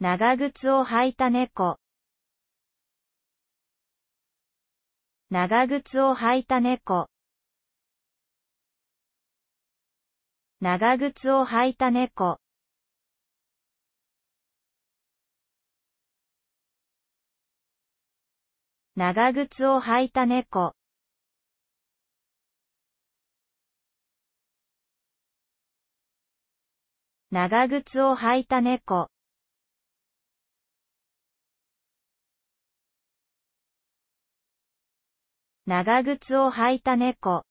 長靴を履いた猫。長靴を履いた猫。長靴を履いた猫。長靴を履いた猫。長靴を履いた猫。長靴を履いた猫。